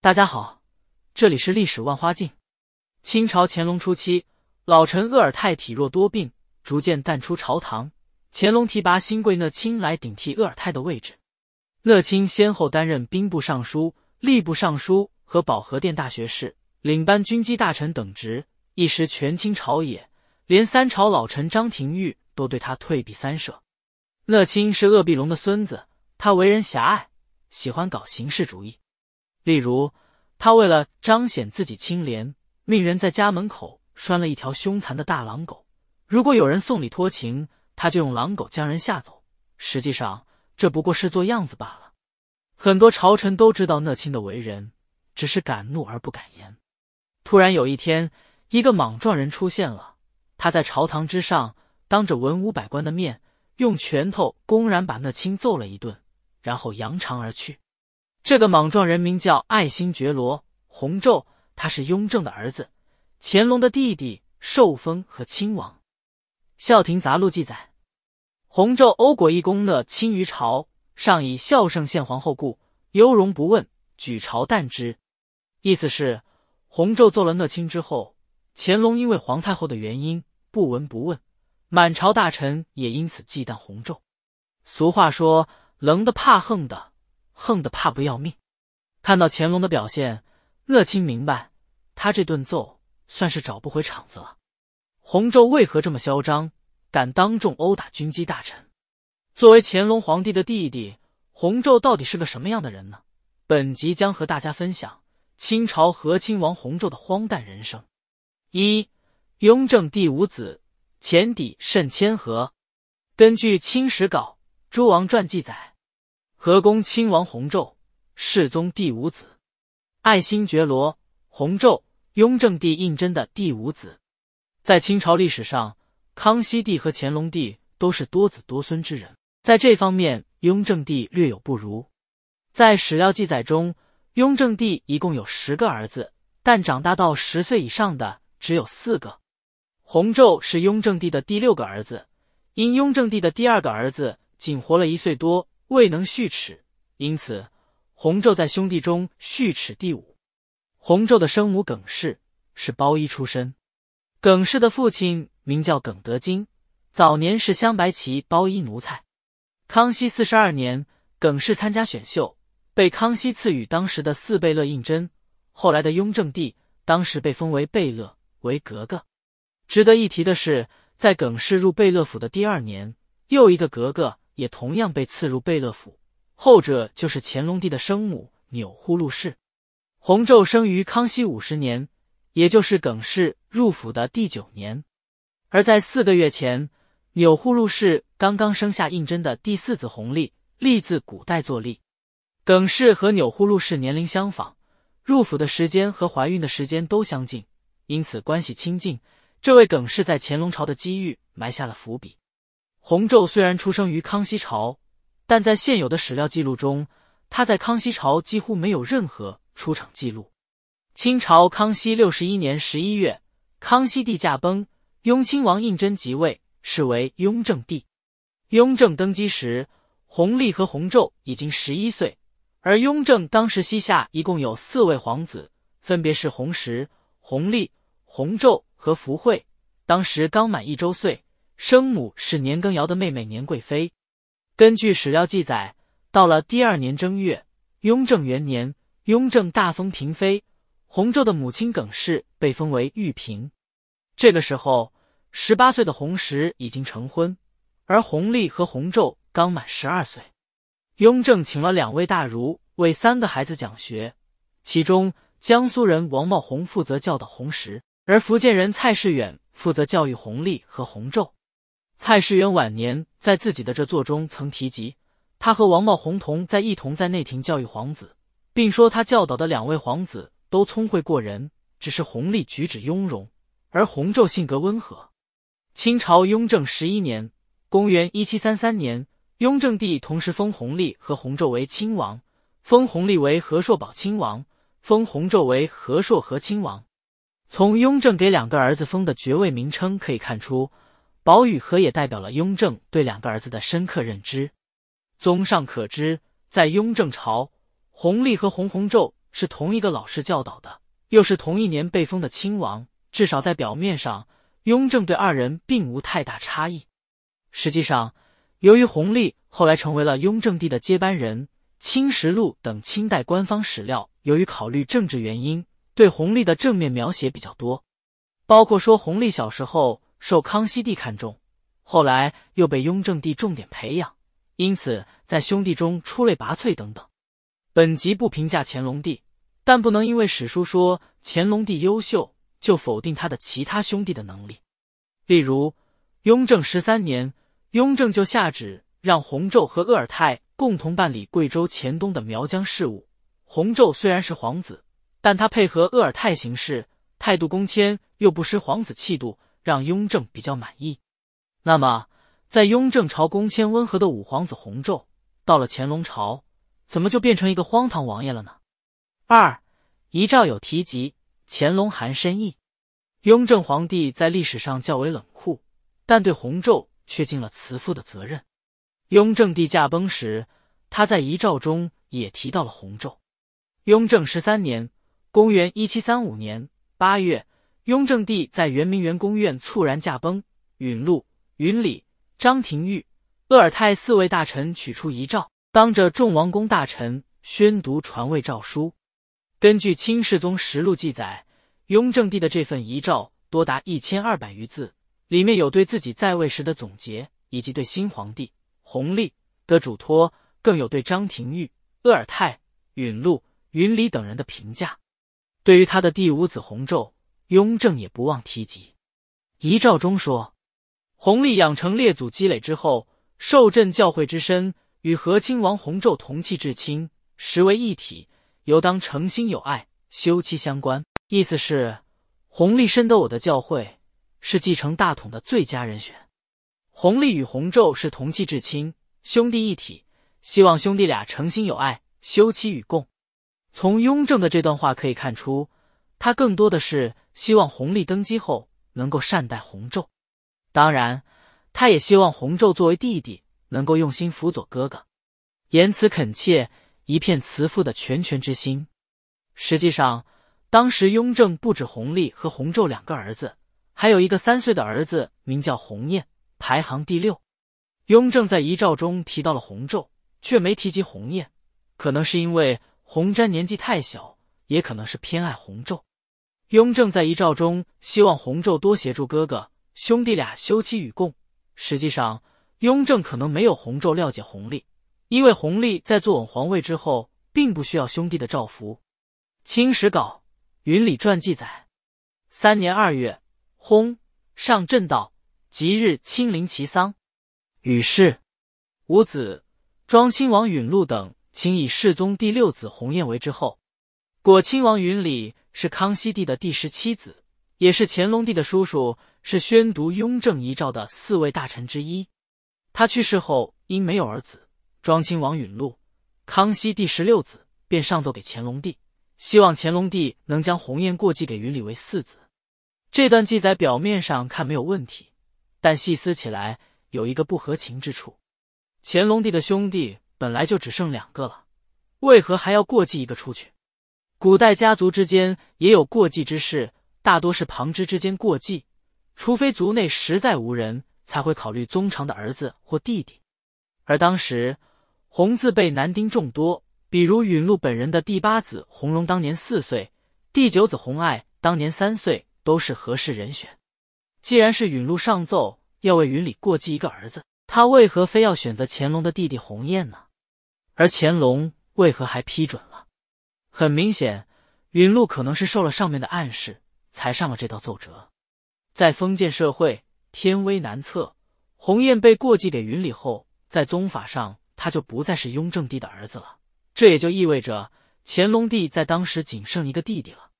大家好，这里是历史万花镜。清朝乾隆初期，老臣鄂尔泰体弱多病，逐渐淡出朝堂。乾隆提拔新贵讷亲来顶替鄂尔泰的位置。讷亲先后担任兵部尚书、吏部尚书和保和殿大学士、领班军机大臣等职，一时权倾朝野，连三朝老臣张廷玉都对他退避三舍。讷亲是鄂必龙的孙子，他为人狭隘，喜欢搞形式主义。例如，他为了彰显自己清廉，命人在家门口拴了一条凶残的大狼狗。如果有人送礼托情，他就用狼狗将人吓走。实际上，这不过是做样子罢了。很多朝臣都知道讷亲的为人，只是敢怒而不敢言。突然有一天，一个莽撞人出现了。他在朝堂之上，当着文武百官的面，用拳头公然把讷亲揍了一顿，然后扬长而去。这个莽撞人名叫爱新觉罗·弘昼，他是雍正的儿子，乾隆的弟弟，受封和亲王。《孝亭杂录》记载，弘昼殴果一公讷亲于朝，上以孝圣献皇后故，优容不问，举朝惮之。意思是，弘昼做了讷亲之后，乾隆因为皇太后的原因不闻不问，满朝大臣也因此忌惮弘昼。俗话说，横的怕横的。横的怕不要命，看到乾隆的表现，乐清明白，他这顿揍算是找不回场子了。洪昼为何这么嚣张，敢当众殴打军机大臣？作为乾隆皇帝的弟弟，洪昼到底是个什么样的人呢？本集将和大家分享清朝和亲王洪昼的荒诞人生。一，雍正第五子，前底甚谦和。根据《清史稿·诸王传》记载。和宫亲王弘昼，世宗第五子，爱新觉罗弘昼，雍正帝胤禛的第五子。在清朝历史上，康熙帝和乾隆帝都是多子多孙之人，在这方面，雍正帝略有不如。在史料记载中，雍正帝一共有十个儿子，但长大到十岁以上的只有四个。弘昼是雍正帝的第六个儿子，因雍正帝的第二个儿子仅活了一岁多。未能续齿，因此洪昼在兄弟中续齿第五。洪昼的生母耿氏是包衣出身，耿氏的父亲名叫耿德金，早年是镶白旗包衣奴才。康熙四十二年，耿氏参加选秀，被康熙赐予当时的四贝勒胤禛，后来的雍正帝，当时被封为贝勒为格格。值得一提的是，在耿氏入贝勒府的第二年，又一个格格。也同样被刺入贝勒府，后者就是乾隆帝的生母钮祜禄氏。弘昼生于康熙五十年，也就是耿氏入府的第九年。而在四个月前，钮祜禄氏刚刚生下胤禛的第四子弘历。历自古代作“历”。耿氏和钮祜禄氏年龄相仿，入府的时间和怀孕的时间都相近，因此关系亲近。这为耿氏在乾隆朝的机遇埋下了伏笔。洪昼虽然出生于康熙朝，但在现有的史料记录中，他在康熙朝几乎没有任何出场记录。清朝康熙六十一年十一月，康熙帝驾崩，雍亲王胤禛即位，是为雍正帝。雍正登基时，弘历和弘昼已经十一岁，而雍正当时膝下一共有四位皇子，分别是弘时、弘历、弘昼和福惠，当时刚满一周岁。生母是年羹尧的妹妹年贵妃。根据史料记载，到了第二年正月，雍正元年，雍正大封嫔妃，弘昼的母亲耿氏被封为玉嫔。这个时候，十八岁的洪石已经成婚，而弘丽和洪昼刚满十二岁。雍正请了两位大儒为三个孩子讲学，其中江苏人王茂宏负责教导洪石，而福建人蔡世远负责教育洪丽和洪昼。蔡世元晚年在自己的这作中曾提及，他和王茂洪同在一同在内廷教育皇子，并说他教导的两位皇子都聪慧过人，只是弘历举止雍容，而弘昼性格温和。清朝雍正十一年（公元1733年），雍正帝同时封弘历和弘昼为亲王，封弘历为和硕宝亲王，封弘昼为和硕和亲王。从雍正给两个儿子封的爵位名称可以看出。宝与和也代表了雍正对两个儿子的深刻认知。综上可知，在雍正朝，弘历和弘弘昼是同一个老师教导的，又是同一年被封的亲王。至少在表面上，雍正对二人并无太大差异。实际上，由于弘历后来成为了雍正帝的接班人，《清石录》等清代官方史料，由于考虑政治原因，对弘历的正面描写比较多，包括说弘历小时候。受康熙帝看重，后来又被雍正帝重点培养，因此在兄弟中出类拔萃等等。本集不评价乾隆帝，但不能因为史书说乾隆帝优秀就否定他的其他兄弟的能力。例如，雍正十三年，雍正就下旨让弘昼和鄂尔泰共同办理贵州黔东的苗疆事务。弘昼虽然是皇子，但他配合鄂尔泰行事，态度恭谦又不失皇子气度。让雍正比较满意。那么，在雍正朝恭谦温和的五皇子弘昼，到了乾隆朝，怎么就变成一个荒唐王爷了呢？二遗诏有提及乾隆含深意。雍正皇帝在历史上较为冷酷，但对弘昼却尽了慈父的责任。雍正帝驾崩时，他在遗诏中也提到了弘昼。雍正十三年，公元一七三五年八月。雍正帝在圆明园宫苑猝然驾崩，允禄、允礼、张廷玉、鄂尔泰四位大臣取出遗诏，当着众王公大臣宣读传位诏书。根据《清世宗实录》记载，雍正帝的这份遗诏多达一千二百余字，里面有对自己在位时的总结，以及对新皇帝弘历的嘱托，更有对张廷玉、鄂尔泰、允禄、允礼等人的评价。对于他的第五子弘昼。雍正也不忘提及，遗诏中说：“弘历养成列祖积累之后，受朕教诲之深，与和亲王弘昼同气至亲，实为一体，尤当诚心友爱，休戚相关。”意思是，弘历深得我的教诲，是继承大统的最佳人选。弘历与弘昼是同气至亲，兄弟一体，希望兄弟俩诚心友爱，休戚与共。从雍正的这段话可以看出，他更多的是。希望弘历登基后能够善待弘昼，当然，他也希望弘昼作为弟弟能够用心辅佐哥哥，言辞恳切，一片慈父的拳拳之心。实际上，当时雍正不止弘历和弘昼两个儿子，还有一个三岁的儿子，名叫弘彦，排行第六。雍正在遗诏中提到了弘昼，却没提及弘彦，可能是因为弘瞻年纪太小，也可能是偏爱弘昼。雍正在遗诏中希望弘昼多协助哥哥，兄弟俩休戚与共。实际上，雍正可能没有弘昼了解弘历，因为弘历在坐稳皇位之后，并不需要兄弟的照拂。《清史稿·云里传》记载：三年二月，薨，上震道，即日亲临其丧。与世，五子庄亲王允禄等，请以世宗第六子弘彦为之后。果亲王允礼是康熙帝的第十七子，也是乾隆帝的叔叔，是宣读雍正遗诏的四位大臣之一。他去世后，因没有儿子，庄亲王允禄（康熙第十六子）便上奏给乾隆帝，希望乾隆帝能将鸿雁过继给允礼为嗣子。这段记载表面上看没有问题，但细思起来有一个不合情之处：乾隆帝的兄弟本来就只剩两个了，为何还要过继一个出去？古代家族之间也有过继之事，大多是旁支之间过继，除非族内实在无人，才会考虑宗长的儿子或弟弟。而当时弘字辈男丁众多，比如允禄本人的第八子弘荣当年四岁，第九子弘爱当年三岁，都是合适人选。既然是允禄上奏要为允礼过继一个儿子，他为何非要选择乾隆的弟弟弘彦呢？而乾隆为何还批准？很明显，允禄可能是受了上面的暗示，才上了这道奏折。在封建社会，天威难测。鸿雁被过继给云里后，在宗法上他就不再是雍正帝的儿子了。这也就意味着乾隆帝在当时仅剩一个弟弟了。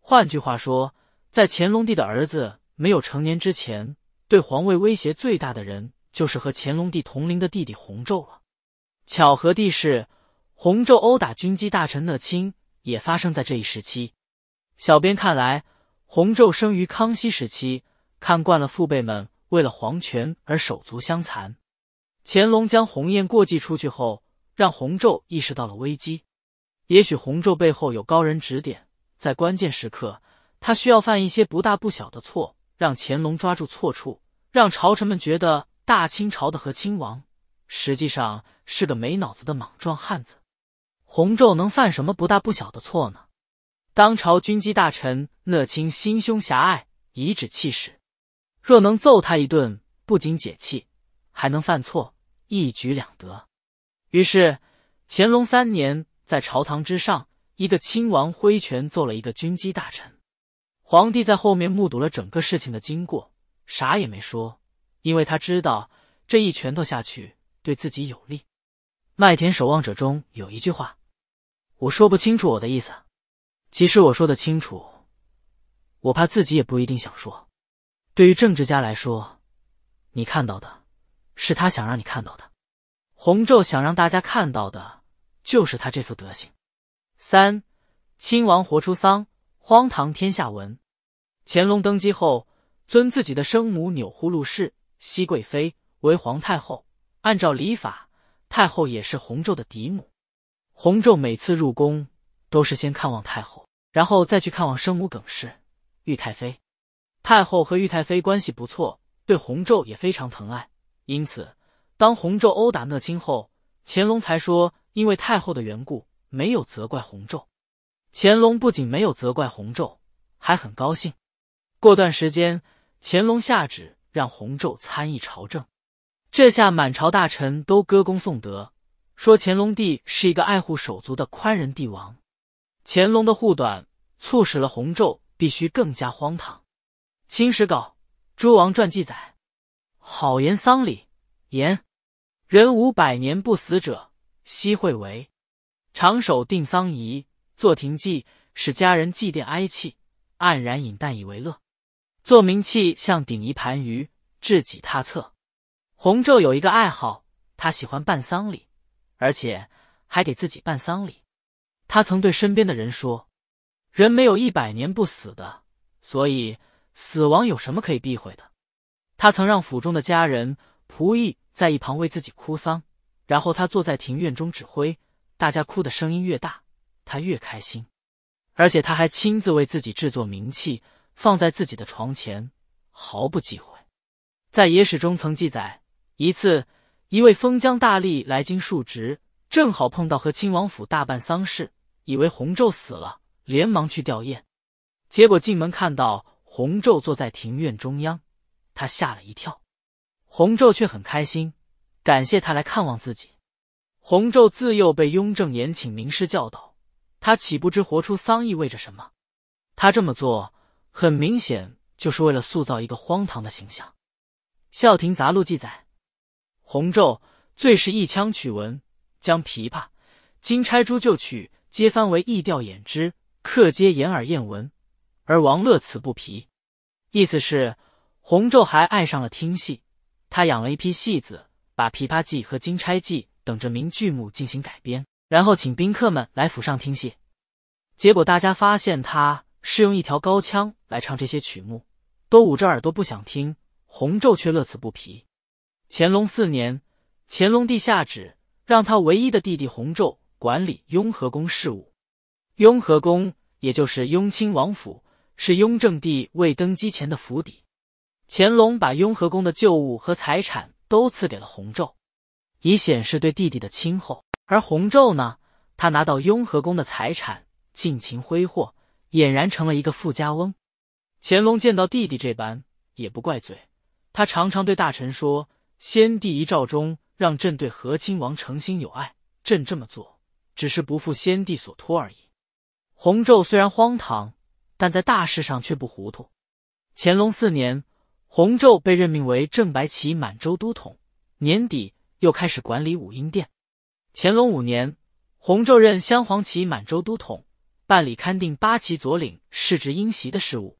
换句话说，在乾隆帝的儿子没有成年之前，对皇位威胁最大的人就是和乾隆帝同龄的弟弟弘昼了。巧合的是。洪昼殴打军机大臣讷亲也发生在这一时期。小编看来，洪昼生于康熙时期，看惯了父辈们为了皇权而手足相残。乾隆将鸿雁过继出去后，让洪昼意识到了危机。也许洪昼背后有高人指点，在关键时刻，他需要犯一些不大不小的错，让乾隆抓住错处，让朝臣们觉得大清朝的和亲王实际上是个没脑子的莽撞汉子。洪昼能犯什么不大不小的错呢？当朝军机大臣讷亲心胸狭隘，颐指气使。若能揍他一顿，不仅解气，还能犯错，一举两得。于是，乾隆三年，在朝堂之上，一个亲王挥拳揍了一个军机大臣。皇帝在后面目睹了整个事情的经过，啥也没说，因为他知道这一拳头下去对自己有利。《麦田守望者》中有一句话。我说不清楚我的意思，即使我说的清楚，我怕自己也不一定想说。对于政治家来说，你看到的是他想让你看到的。弘昼想让大家看到的就是他这副德行。三亲王活出丧，荒唐天下闻。乾隆登基后，尊自己的生母钮祜禄氏熹贵妃为皇太后，按照礼法，太后也是弘昼的嫡母。洪昼每次入宫都是先看望太后，然后再去看望生母耿氏、裕太妃。太后和裕太妃关系不错，对洪昼也非常疼爱。因此，当洪昼殴打讷亲后，乾隆才说因为太后的缘故，没有责怪洪昼。乾隆不仅没有责怪洪昼，还很高兴。过段时间，乾隆下旨让洪昼参议朝政，这下满朝大臣都歌功颂德。说乾隆帝是一个爱护手足的宽仁帝王，乾隆的护短促使了洪昼必须更加荒唐。《清史稿·诸王传》记载：好言丧礼，言人无百年不死者，悉会为长守定丧仪，坐亭祭，使家人祭奠哀泣，黯然饮淡以为乐。做名器向鼎一盘鱼，置己榻侧。洪昼有一个爱好，他喜欢办丧礼。而且还给自己办丧礼，他曾对身边的人说：“人没有一百年不死的，所以死亡有什么可以避讳的？”他曾让府中的家人仆役在一旁为自己哭丧，然后他坐在庭院中指挥，大家哭的声音越大，他越开心。而且他还亲自为自己制作冥器，放在自己的床前，毫不忌讳。在野史中曾记载，一次。一位封疆大吏来京述职，正好碰到和亲王府大办丧事，以为洪昼死了，连忙去吊唁。结果进门看到洪昼坐在庭院中央，他吓了一跳。洪昼却很开心，感谢他来看望自己。洪昼自幼被雍正严请名师教导，他岂不知活出丧意味着什么？他这么做，很明显就是为了塑造一个荒唐的形象。《孝亭杂录》记载。红昼最是一腔曲文，将琵琶、金钗、珠旧曲皆翻为异调演之，客皆掩耳燕闻，而王乐此不疲。意思是，红昼还爱上了听戏，他养了一批戏子，把《琵琶记》和《金钗记》等着名剧目进行改编，然后请宾客们来府上听戏。结果大家发现他是用一条高腔来唱这些曲目，都捂着耳朵不想听，红昼却乐此不疲。乾隆四年，乾隆帝下旨让他唯一的弟弟弘昼管理雍和宫事务。雍和宫也就是雍亲王府，是雍正帝未登基前的府邸。乾隆把雍和宫的旧物和财产都赐给了弘昼，以显示对弟弟的亲厚。而弘昼呢，他拿到雍和宫的财产，尽情挥霍，俨然成了一个富家翁。乾隆见到弟弟这般，也不怪罪。他常常对大臣说。先帝遗诏中让朕对和亲王诚心有爱，朕这么做只是不负先帝所托而已。洪昼虽然荒唐，但在大事上却不糊涂。乾隆四年，洪昼被任命为正白旗满洲都统，年底又开始管理武英殿。乾隆五年，洪昼任镶黄旗满洲都统，办理勘定八旗左领世职英袭的事务。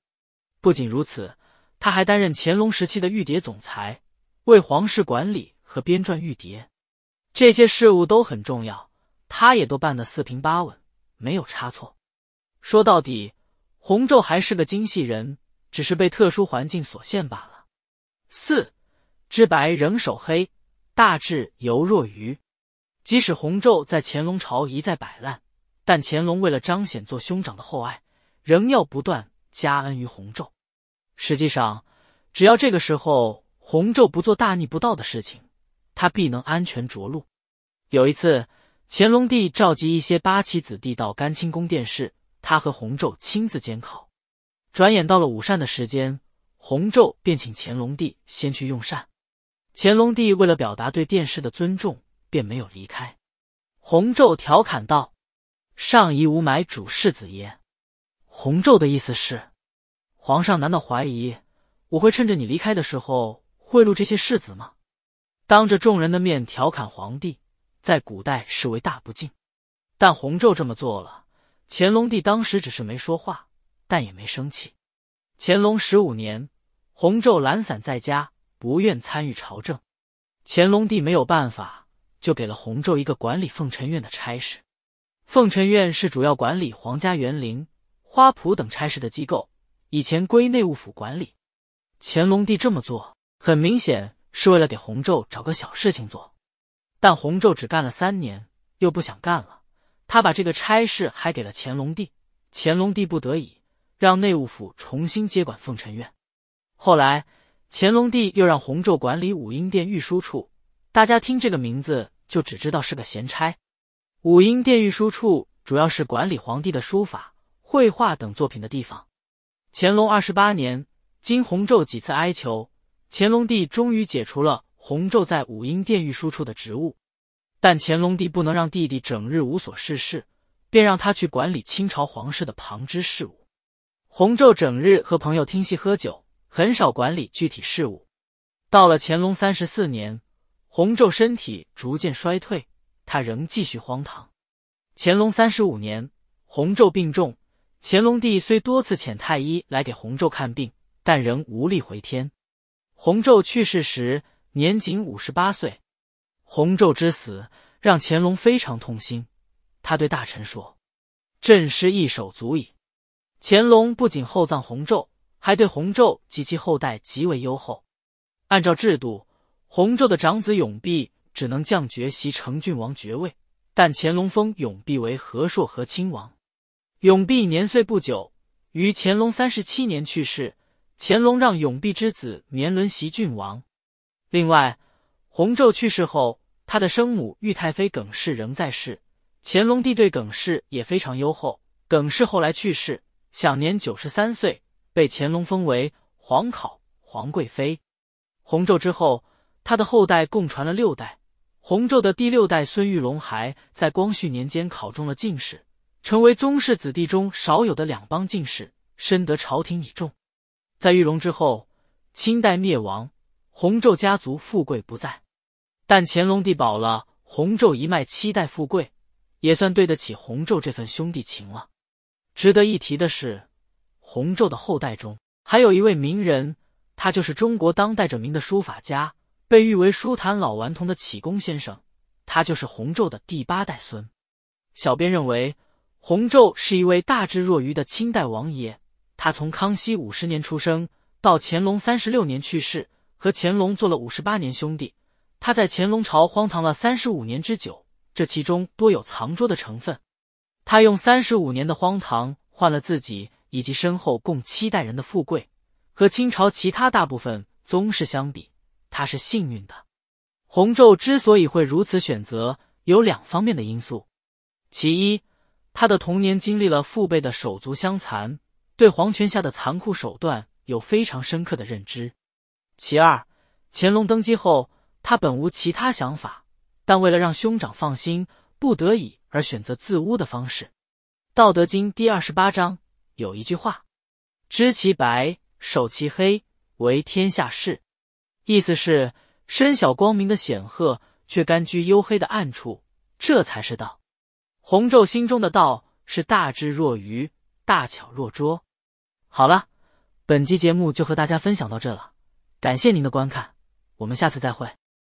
不仅如此，他还担任乾隆时期的玉蝶总裁。为皇室管理和编撰《玉牒，这些事务都很重要，他也都办得四平八稳，没有差错。说到底，洪昼还是个精细人，只是被特殊环境所限罢了。四知白仍守黑，大智犹若愚。即使洪昼在乾隆朝一再摆烂，但乾隆为了彰显做兄长的厚爱，仍要不断加恩于洪昼。实际上，只要这个时候。洪昼不做大逆不道的事情，他必能安全着陆。有一次，乾隆帝召集一些八旗子弟到甘清宫殿试，他和洪昼亲自监考。转眼到了午膳的时间，洪昼便请乾隆帝先去用膳。乾隆帝为了表达对殿试的尊重，便没有离开。洪昼调侃道：“上仪无买主世子爷。”洪昼的意思是，皇上难道怀疑我会趁着你离开的时候？贿赂这些世子吗？当着众人的面调侃皇帝，在古代是为大不敬。但洪昼这么做了，乾隆帝当时只是没说话，但也没生气。乾隆十五年，洪昼懒散在家，不愿参与朝政。乾隆帝没有办法，就给了洪昼一个管理奉宸院的差事。奉宸院是主要管理皇家园林、花圃等差事的机构，以前归内务府管理。乾隆帝这么做。很明显是为了给洪昼找个小事情做，但洪昼只干了三年，又不想干了。他把这个差事还给了乾隆帝，乾隆帝不得已让内务府重新接管奉宸院。后来，乾隆帝又让洪昼管理武英殿御书处。大家听这个名字就只知道是个闲差。武英殿御书处主要是管理皇帝的书法、绘画等作品的地方。乾隆二十八年，经洪昼几次哀求。乾隆帝终于解除了洪昼在武英殿御书处的职务，但乾隆帝不能让弟弟整日无所事事，便让他去管理清朝皇室的旁支事务。洪昼整日和朋友听戏喝酒，很少管理具体事务。到了乾隆三十四年，洪昼身体逐渐衰退，他仍继续荒唐。乾隆三十五年，洪昼病重，乾隆帝虽多次遣太医来给洪昼看病，但仍无力回天。洪昼去世时年仅五十八岁，洪昼之死让乾隆非常痛心，他对大臣说：“朕诗一首足矣。”乾隆不仅厚葬洪昼，还对洪昼及其后代极为优厚。按照制度，洪昼的长子永弼只能降爵袭承郡王爵位，但乾隆封永弼为和硕和亲王。永弼年岁不久，于乾隆三十七年去世。乾隆让永璧之子年轮袭郡王。另外，洪昼去世后，他的生母裕太妃耿氏仍在世。乾隆帝对耿氏也非常优厚。耿氏后来去世，享年九十三岁，被乾隆封为皇考皇贵妃。洪昼之后，他的后代共传了六代。洪昼的第六代孙玉龙还在光绪年间考中了进士，成为宗室子弟中少有的两帮进士，深得朝廷倚重。在玉龙之后，清代灭亡，洪昼家族富贵不在。但乾隆帝保了洪昼一脉七代富贵，也算对得起洪昼这份兄弟情了。值得一提的是，洪昼的后代中还有一位名人，他就是中国当代着名的书法家，被誉为“书坛老顽童”的启功先生，他就是洪昼的第八代孙。小编认为，洪昼是一位大智若愚的清代王爷。他从康熙五十年出生到乾隆三十六年去世，和乾隆做了五十八年兄弟。他在乾隆朝荒唐了三十五年之久，这其中多有藏拙的成分。他用三十五年的荒唐，换了自己以及身后共七代人的富贵。和清朝其他大部分宗室相比，他是幸运的。洪昼之所以会如此选择，有两方面的因素。其一，他的童年经历了父辈的手足相残。对黄泉下的残酷手段有非常深刻的认知。其二，乾隆登基后，他本无其他想法，但为了让兄长放心，不得已而选择自污的方式。《道德经》第二十八章有一句话：“知其白，守其黑，为天下事。”意思是身小光明的显赫，却甘居幽黑的暗处，这才是道。弘昼心中的道是大智若愚。大巧若拙。好了，本期节目就和大家分享到这了，感谢您的观看，我们下次再会。